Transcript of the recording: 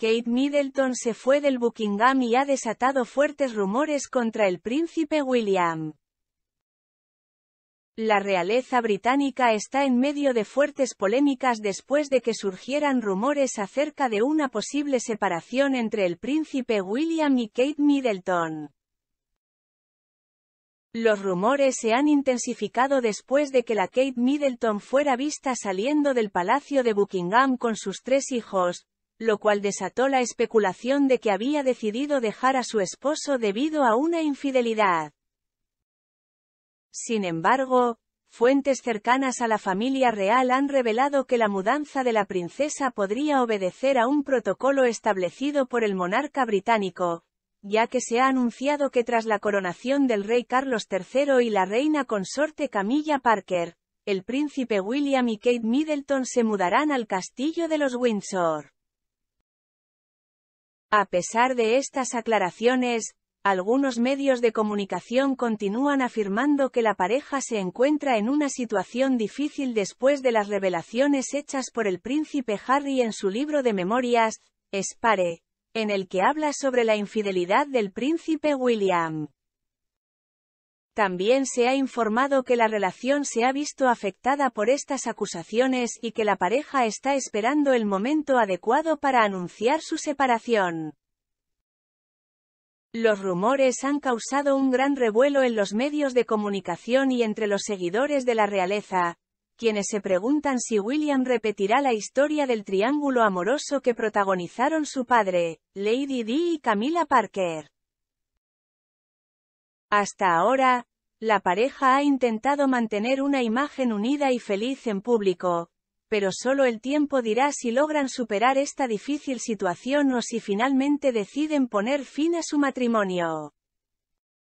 Kate Middleton se fue del Buckingham y ha desatado fuertes rumores contra el príncipe William. La realeza británica está en medio de fuertes polémicas después de que surgieran rumores acerca de una posible separación entre el príncipe William y Kate Middleton. Los rumores se han intensificado después de que la Kate Middleton fuera vista saliendo del Palacio de Buckingham con sus tres hijos, lo cual desató la especulación de que había decidido dejar a su esposo debido a una infidelidad. Sin embargo, fuentes cercanas a la familia real han revelado que la mudanza de la princesa podría obedecer a un protocolo establecido por el monarca británico, ya que se ha anunciado que tras la coronación del rey Carlos III y la reina consorte Camilla Parker, el príncipe William y Kate Middleton se mudarán al castillo de los Windsor. A pesar de estas aclaraciones, algunos medios de comunicación continúan afirmando que la pareja se encuentra en una situación difícil después de las revelaciones hechas por el príncipe Harry en su libro de memorias, Spare, en el que habla sobre la infidelidad del príncipe William. También se ha informado que la relación se ha visto afectada por estas acusaciones y que la pareja está esperando el momento adecuado para anunciar su separación. Los rumores han causado un gran revuelo en los medios de comunicación y entre los seguidores de la realeza, quienes se preguntan si William repetirá la historia del triángulo amoroso que protagonizaron su padre, Lady Di y Camila Parker. Hasta ahora, la pareja ha intentado mantener una imagen unida y feliz en público, pero solo el tiempo dirá si logran superar esta difícil situación o si finalmente deciden poner fin a su matrimonio.